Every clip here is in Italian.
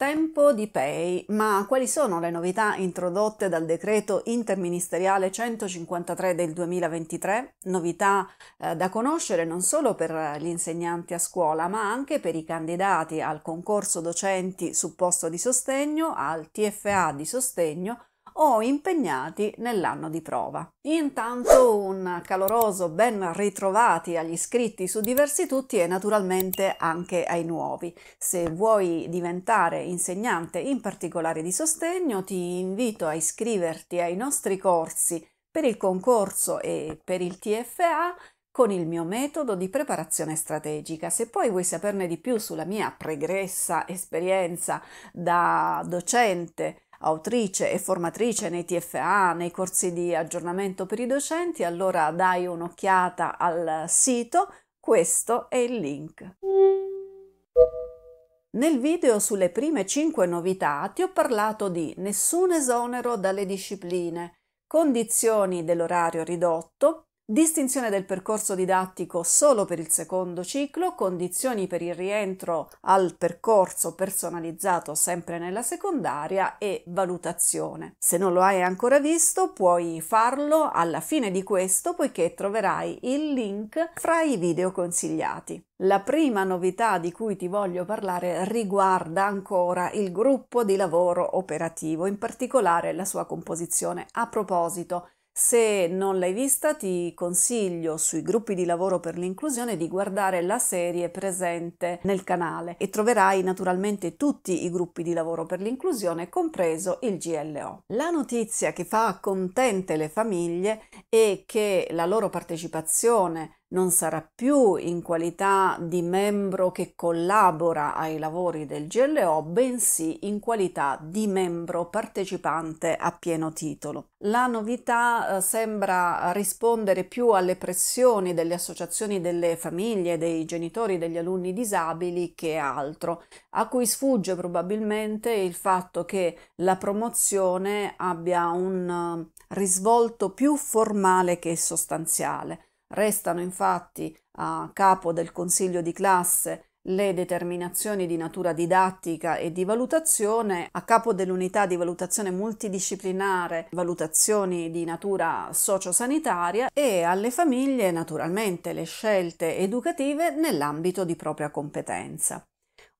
Tempo di Pay, ma quali sono le novità introdotte dal decreto interministeriale 153 del 2023? Novità eh, da conoscere non solo per gli insegnanti a scuola, ma anche per i candidati al concorso docenti su posto di sostegno, al TFA di sostegno o impegnati nell'anno di prova. Intanto un caloroso ben ritrovati agli iscritti su diversi tutti e naturalmente anche ai nuovi. Se vuoi diventare insegnante in particolare di sostegno ti invito a iscriverti ai nostri corsi per il concorso e per il TFA con il mio metodo di preparazione strategica. Se poi vuoi saperne di più sulla mia pregressa esperienza da docente autrice e formatrice nei TFA, nei corsi di aggiornamento per i docenti, allora dai un'occhiata al sito, questo è il link. Nel video sulle prime 5 novità ti ho parlato di nessun esonero dalle discipline, condizioni dell'orario ridotto, Distinzione del percorso didattico solo per il secondo ciclo, condizioni per il rientro al percorso personalizzato sempre nella secondaria e valutazione. Se non lo hai ancora visto puoi farlo alla fine di questo poiché troverai il link fra i video consigliati. La prima novità di cui ti voglio parlare riguarda ancora il gruppo di lavoro operativo, in particolare la sua composizione. A proposito, se non l'hai vista ti consiglio sui gruppi di lavoro per l'inclusione di guardare la serie presente nel canale e troverai naturalmente tutti i gruppi di lavoro per l'inclusione compreso il GLO. La notizia che fa contente le famiglie è che la loro partecipazione non sarà più in qualità di membro che collabora ai lavori del GLO, bensì in qualità di membro partecipante a pieno titolo. La novità eh, sembra rispondere più alle pressioni delle associazioni delle famiglie, dei genitori, degli alunni disabili che altro, a cui sfugge probabilmente il fatto che la promozione abbia un eh, risvolto più formale che sostanziale Restano infatti a capo del consiglio di classe le determinazioni di natura didattica e di valutazione, a capo dell'unità di valutazione multidisciplinare valutazioni di natura sociosanitaria e alle famiglie naturalmente le scelte educative nell'ambito di propria competenza.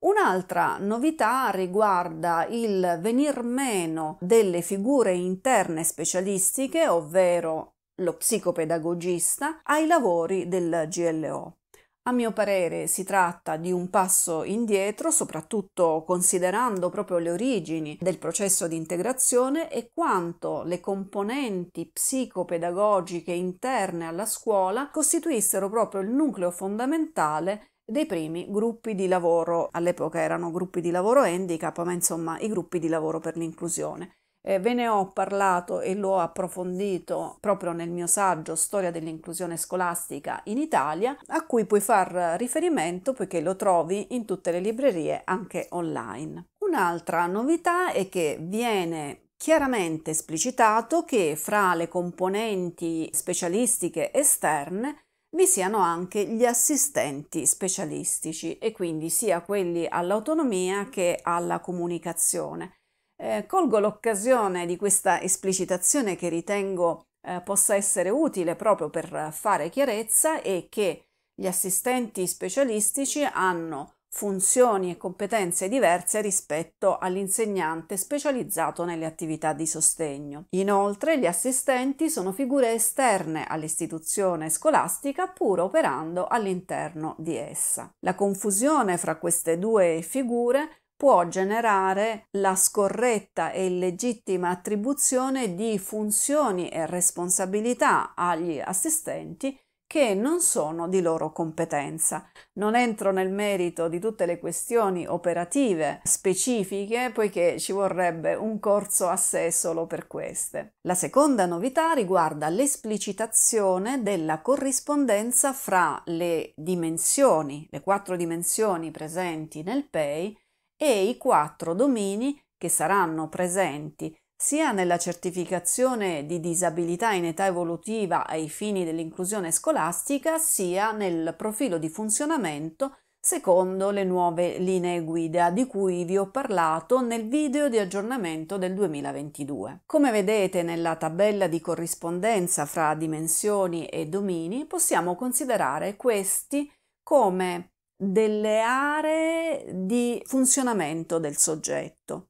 Un'altra novità riguarda il venir meno delle figure interne specialistiche, ovvero lo psicopedagogista, ai lavori del GLO. A mio parere si tratta di un passo indietro, soprattutto considerando proprio le origini del processo di integrazione e quanto le componenti psicopedagogiche interne alla scuola costituissero proprio il nucleo fondamentale dei primi gruppi di lavoro, all'epoca erano gruppi di lavoro handicap, ma insomma i gruppi di lavoro per l'inclusione. Eh, ve ne ho parlato e l'ho approfondito proprio nel mio saggio Storia dell'inclusione scolastica in Italia, a cui puoi far riferimento poiché lo trovi in tutte le librerie anche online. Un'altra novità è che viene chiaramente esplicitato che fra le componenti specialistiche esterne vi siano anche gli assistenti specialistici e quindi sia quelli all'autonomia che alla comunicazione eh, colgo l'occasione di questa esplicitazione che ritengo eh, possa essere utile proprio per fare chiarezza e che gli assistenti specialistici hanno funzioni e competenze diverse rispetto all'insegnante specializzato nelle attività di sostegno. Inoltre gli assistenti sono figure esterne all'istituzione scolastica pur operando all'interno di essa. La confusione fra queste due figure può generare la scorretta e illegittima attribuzione di funzioni e responsabilità agli assistenti che non sono di loro competenza. Non entro nel merito di tutte le questioni operative specifiche, poiché ci vorrebbe un corso a sé solo per queste. La seconda novità riguarda l'esplicitazione della corrispondenza fra le dimensioni, le quattro dimensioni presenti nel PEI, e i quattro domini che saranno presenti sia nella certificazione di disabilità in età evolutiva ai fini dell'inclusione scolastica, sia nel profilo di funzionamento secondo le nuove linee guida di cui vi ho parlato nel video di aggiornamento del 2022. Come vedete nella tabella di corrispondenza fra dimensioni e domini, possiamo considerare questi come delle aree di funzionamento del soggetto.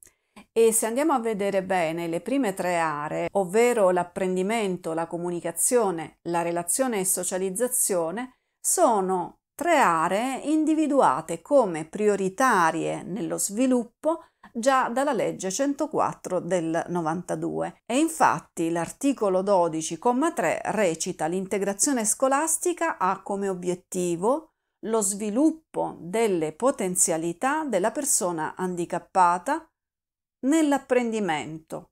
E se andiamo a vedere bene le prime tre aree, ovvero l'apprendimento, la comunicazione, la relazione e socializzazione, sono tre aree individuate come prioritarie nello sviluppo già dalla legge 104 del 92 e infatti l'articolo 12,3 recita l'integrazione scolastica ha come obiettivo lo sviluppo delle potenzialità della persona handicappata nell'apprendimento,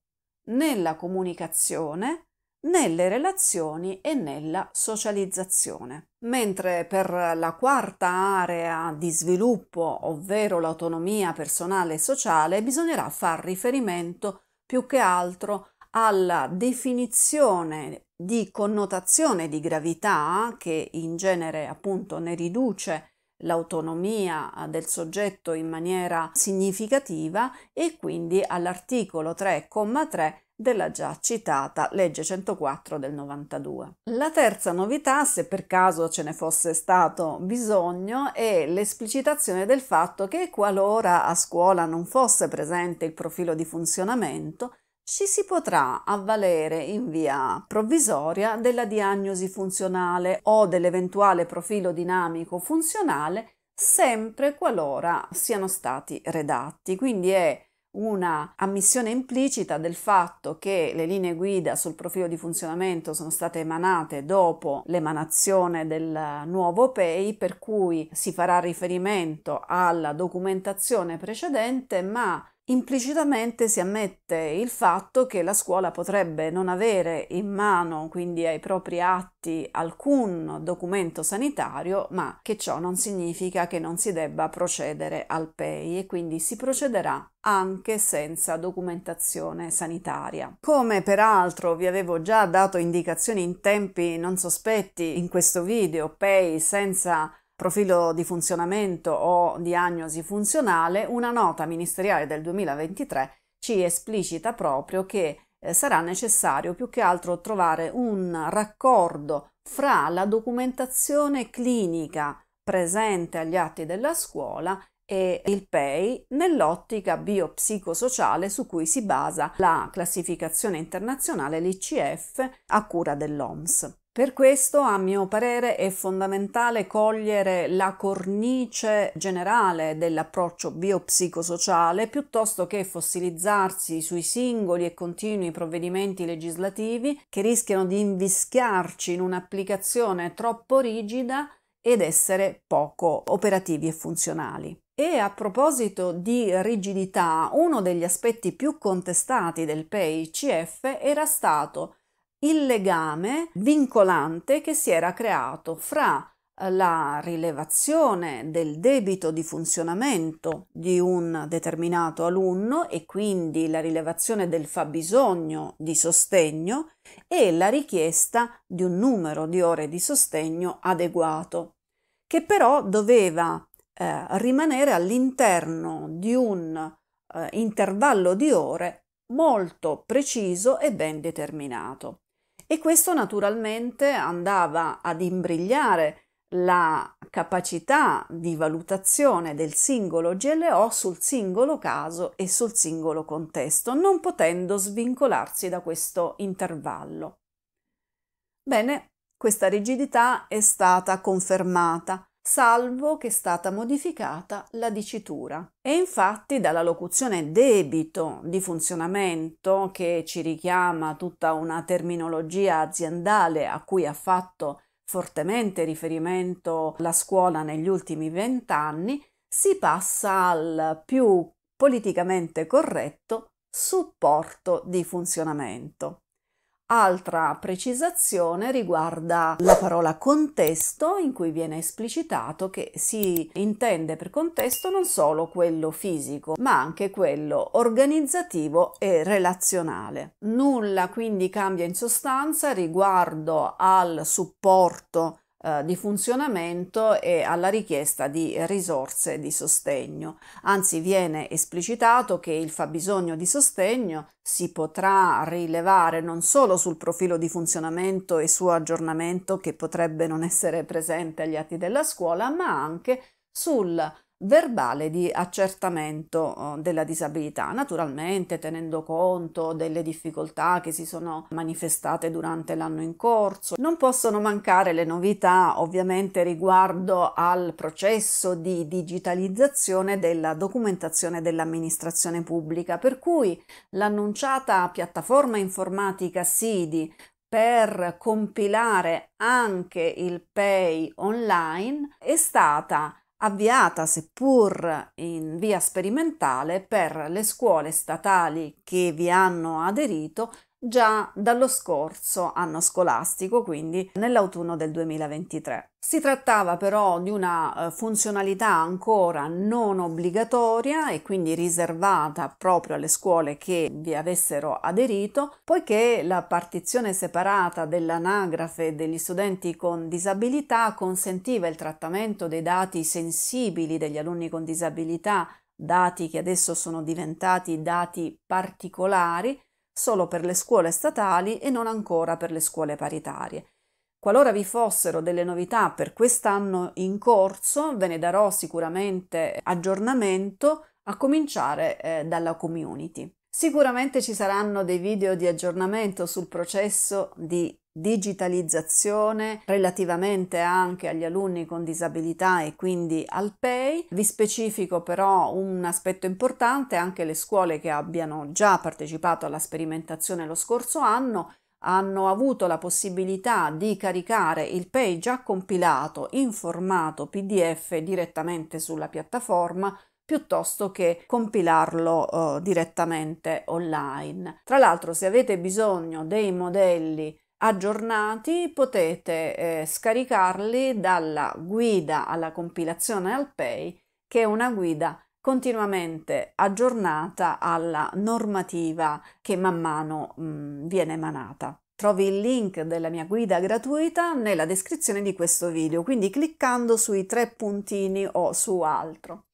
nella comunicazione, nelle relazioni e nella socializzazione. Mentre per la quarta area di sviluppo, ovvero l'autonomia personale e sociale, bisognerà far riferimento più che altro a alla definizione di connotazione di gravità che in genere appunto ne riduce l'autonomia ah, del soggetto in maniera significativa e quindi all'articolo 3,3 della già citata legge 104 del 92. La terza novità, se per caso ce ne fosse stato bisogno, è l'esplicitazione del fatto che qualora a scuola non fosse presente il profilo di funzionamento, ci si potrà avvalere in via provvisoria della diagnosi funzionale o dell'eventuale profilo dinamico funzionale sempre qualora siano stati redatti. Quindi è una ammissione implicita del fatto che le linee guida sul profilo di funzionamento sono state emanate dopo l'emanazione del nuovo PEI, per cui si farà riferimento alla documentazione precedente, ma implicitamente si ammette il fatto che la scuola potrebbe non avere in mano, quindi ai propri atti, alcun documento sanitario, ma che ciò non significa che non si debba procedere al PEI e quindi si procederà anche senza documentazione sanitaria. Come peraltro vi avevo già dato indicazioni in tempi non sospetti in questo video, PEI senza profilo di funzionamento o diagnosi funzionale, una nota ministeriale del 2023 ci esplicita proprio che eh, sarà necessario più che altro trovare un raccordo fra la documentazione clinica presente agli atti della scuola e il PEI nell'ottica biopsicosociale su cui si basa la classificazione internazionale, l'ICF, a cura dell'OMS. Per questo, a mio parere, è fondamentale cogliere la cornice generale dell'approccio biopsicosociale piuttosto che fossilizzarsi sui singoli e continui provvedimenti legislativi che rischiano di invischiarci in un'applicazione troppo rigida ed essere poco operativi e funzionali. E a proposito di rigidità, uno degli aspetti più contestati del PICF era stato il legame vincolante che si era creato fra eh, la rilevazione del debito di funzionamento di un determinato alunno e quindi la rilevazione del fabbisogno di sostegno e la richiesta di un numero di ore di sostegno adeguato, che però doveva eh, rimanere all'interno di un eh, intervallo di ore molto preciso e ben determinato e questo naturalmente andava ad imbrigliare la capacità di valutazione del singolo GLO sul singolo caso e sul singolo contesto, non potendo svincolarsi da questo intervallo. Bene, questa rigidità è stata confermata salvo che è stata modificata la dicitura. E infatti dalla locuzione debito di funzionamento, che ci richiama tutta una terminologia aziendale a cui ha fatto fortemente riferimento la scuola negli ultimi vent'anni, si passa al più politicamente corretto supporto di funzionamento. Altra precisazione riguarda la parola contesto in cui viene esplicitato che si intende per contesto non solo quello fisico ma anche quello organizzativo e relazionale. Nulla quindi cambia in sostanza riguardo al supporto eh, di funzionamento e alla richiesta di risorse di sostegno. Anzi, viene esplicitato che il fabbisogno di sostegno si potrà rilevare non solo sul profilo di funzionamento e suo aggiornamento che potrebbe non essere presente agli atti della scuola, ma anche sul verbale di accertamento eh, della disabilità, naturalmente tenendo conto delle difficoltà che si sono manifestate durante l'anno in corso. Non possono mancare le novità ovviamente riguardo al processo di digitalizzazione della documentazione dell'amministrazione pubblica, per cui l'annunciata piattaforma informatica SIDI per compilare anche il PEI online è stata avviata seppur in via sperimentale per le scuole statali che vi hanno aderito già dallo scorso anno scolastico, quindi nell'autunno del 2023. Si trattava però di una eh, funzionalità ancora non obbligatoria e quindi riservata proprio alle scuole che vi avessero aderito, poiché la partizione separata dell'anagrafe degli studenti con disabilità consentiva il trattamento dei dati sensibili degli alunni con disabilità dati che adesso sono diventati dati particolari solo per le scuole statali e non ancora per le scuole paritarie. Qualora vi fossero delle novità per quest'anno in corso, ve ne darò sicuramente aggiornamento, a cominciare eh, dalla community. Sicuramente ci saranno dei video di aggiornamento sul processo di digitalizzazione relativamente anche agli alunni con disabilità e quindi al PEI. Vi specifico però un aspetto importante, anche le scuole che abbiano già partecipato alla sperimentazione lo scorso anno hanno avuto la possibilità di caricare il PEI già compilato in formato PDF direttamente sulla piattaforma piuttosto che compilarlo eh, direttamente online. Tra l'altro se avete bisogno dei modelli aggiornati potete eh, scaricarli dalla guida alla compilazione al pay che è una guida continuamente aggiornata alla normativa che man mano mh, mm, viene emanata. Trovi il link della mia guida gratuita nella descrizione di questo video, quindi cliccando sui tre puntini o su altro.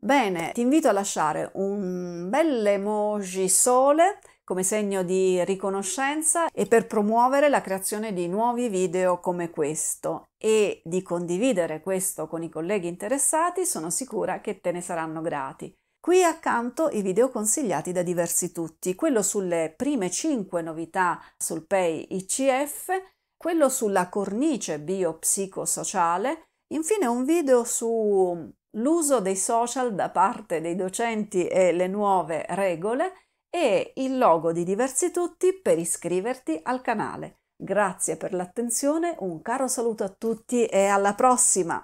Bene, ti invito a lasciare un bel emoji sole come segno di riconoscenza e per promuovere la creazione di nuovi video come questo e di condividere questo con i colleghi interessati, sono sicura che te ne saranno grati. Qui accanto i video consigliati da diversi tutti, quello sulle prime 5 novità sul Pay ICF, quello sulla cornice biopsicosociale, infine un video su l'uso dei social da parte dei docenti e le nuove regole e il logo di Diversi Tutti per iscriverti al canale. Grazie per l'attenzione, un caro saluto a tutti e alla prossima!